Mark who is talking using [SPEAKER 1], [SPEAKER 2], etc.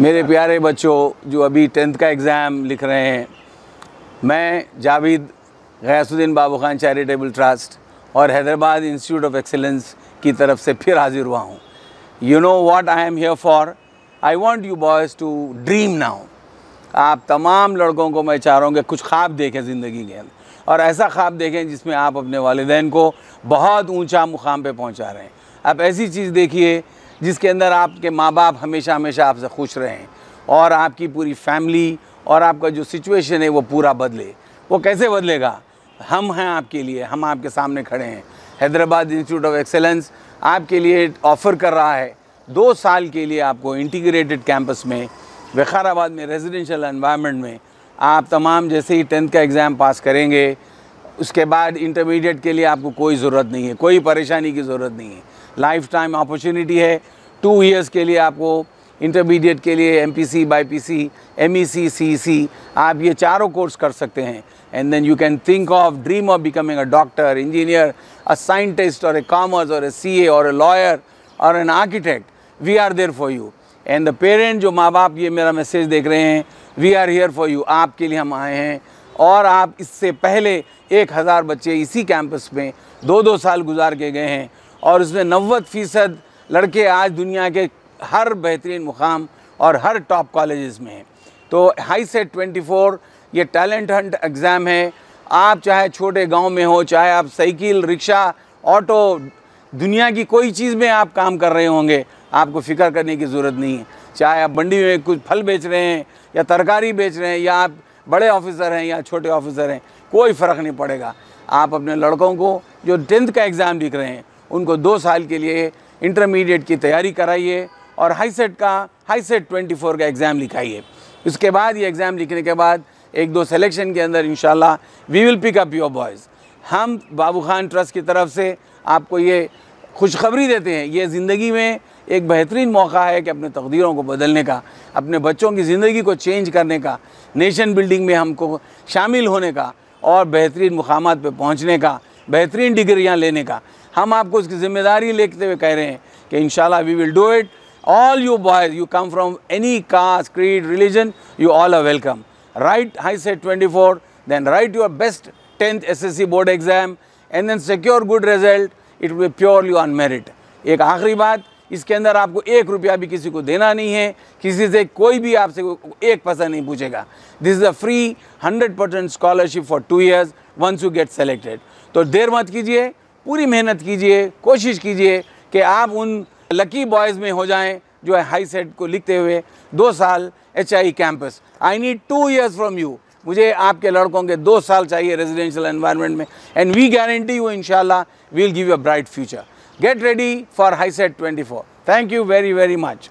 [SPEAKER 1] मेरे प्यारे बच्चों जो अभी टेंथ का एग्ज़ाम लिख रहे हैं मैं जावेद गयासुद्दीन बाबू खान चैरिटेबल ट्रस्ट और हैदराबाद इंस्टीट्यूट ऑफ एक्सेलेंस की तरफ से फिर हाजिर हुआ हूँ you know what I am here for I want you boys to dream now आप तमाम लड़कों को मैं चाह रहा हूँ कि कुछ ख्वाब देखें ज़िंदगी के अंदर और ऐसा ख्वाब देखें जिसमें आप अपने वालदेन को बहुत ऊंचा मुकाम पे पहुंचा रहे हैं आप ऐसी चीज़ देखिए जिसके अंदर आपके माँ बाप हमेशा हमेशा आपसे खुश रहें और आपकी पूरी फैमिली और आपका जो सिचुएशन है वो पूरा बदले वो कैसे बदलेगा हम हैं आपके लिए हम आपके सामने खड़े हैं हैदराबाद इंस्टीट्यूट ऑफ एक्सेलेंस आपके लिए ऑफ़र कर रहा है दो साल के लिए आपको इंटीग्रेटेड कैंपस में वखाराबाद में रेजिडेंशियल एनवायरनमेंट में आप तमाम जैसे ही टेंथ का एग्ज़ाम पास करेंगे उसके बाद इंटरमीडिएट के लिए आपको कोई ज़रूरत नहीं है कोई परेशानी की ज़रूरत नहीं है लाइफ टाइम अपॉर्चुनिटी है टू ईयर्स के लिए आपको इंटरमीडिएट के लिए M P C Bi P C M E C C C आप ये चारों कोर्स कर सकते हैं and then you can think of dream of becoming a doctor engineer a scientist और ए कॉमर्स और ए सी ए और a lawyer और an architect we are there for you and the parent जो माँ बाप ये मेरा message देख रहे हैं we are here for you आपके लिए हम आए हैं और आप इससे पहले एक हज़ार बच्चे इसी कैंपस में दो दो साल गुजार के गए हैं और उसमें नवत फ़ीसद लड़के आज दुनिया के हर बेहतरीन मुकाम और हर टॉप कॉलेज़ में हैं तो हाई सेट ट्वेंटी फोर ये टैलेंट हंट एग्ज़ाम है आप चाहे छोटे गांव में हो चाहे आप साइकिल रिक्शा ऑटो दुनिया की कोई चीज़ में आप काम कर रहे होंगे आपको फ़िक्र करने की ज़रूरत नहीं है चाहे आप मंडी में कुछ फल बेच रहे हैं या तरकारी बेच रहे हैं या आप बड़े ऑफिसर हैं या छोटे ऑफिसर हैं कोई फ़र्क नहीं पड़ेगा आप अपने लड़कों को जो टेंथ का एग्ज़ाम लिख रहे हैं उनको दो साल के लिए इंटरमीडिएट की तैयारी कराइए और हाई सेट का हाई सेट ट्वेंटी फोर का एग्ज़ाम लिखाइए उसके बाद ये एग्ज़ाम लिखने के बाद एक दो सिलेक्शन के अंदर in we will pick up your boys हम बाबू खान ट्रस्ट की तरफ से आपको ये खुशखबरी देते हैं ये ज़िंदगी में एक बेहतरीन मौका है कि अपने तकदीरों को बदलने का अपने बच्चों की ज़िंदगी को चेंज करने का नेशन बिल्डिंग में हमको शामिल होने का और बेहतरीन मुकाम पर पहुँचने का बेहतरीन डिग्रियाँ लेने का हम आपको उसकी जिम्मेदारी लेते हुए कह रहे हैं कि in we will do it all you boys you come from any caste creed religion you all are welcome write Hi SET twenty four then write your best tenth S S C board exam and then secure good result it way purely on merit एक आखिरी बात इसके अंदर आपको एक रुपया भी किसी को देना नहीं है किसी से कोई भी आपसे एक पैसा नहीं पूछेगा this is a free hundred percent scholarship for two years once you get selected तो देर मत कीजिए पूरी मेहनत कीजिए कोशिश कीजिए कि आप उन लकी बॉयज़ में हो जाएं जो है हाई सेट को लिखते हुए दो साल H I campus I need two years from you मुझे आपके लड़कों के दो साल चाहिए रेजिडेंशियल एनवायरनमेंट में and we guarantee you in will give a bright future get ready for Hi SET twenty four thank you very very much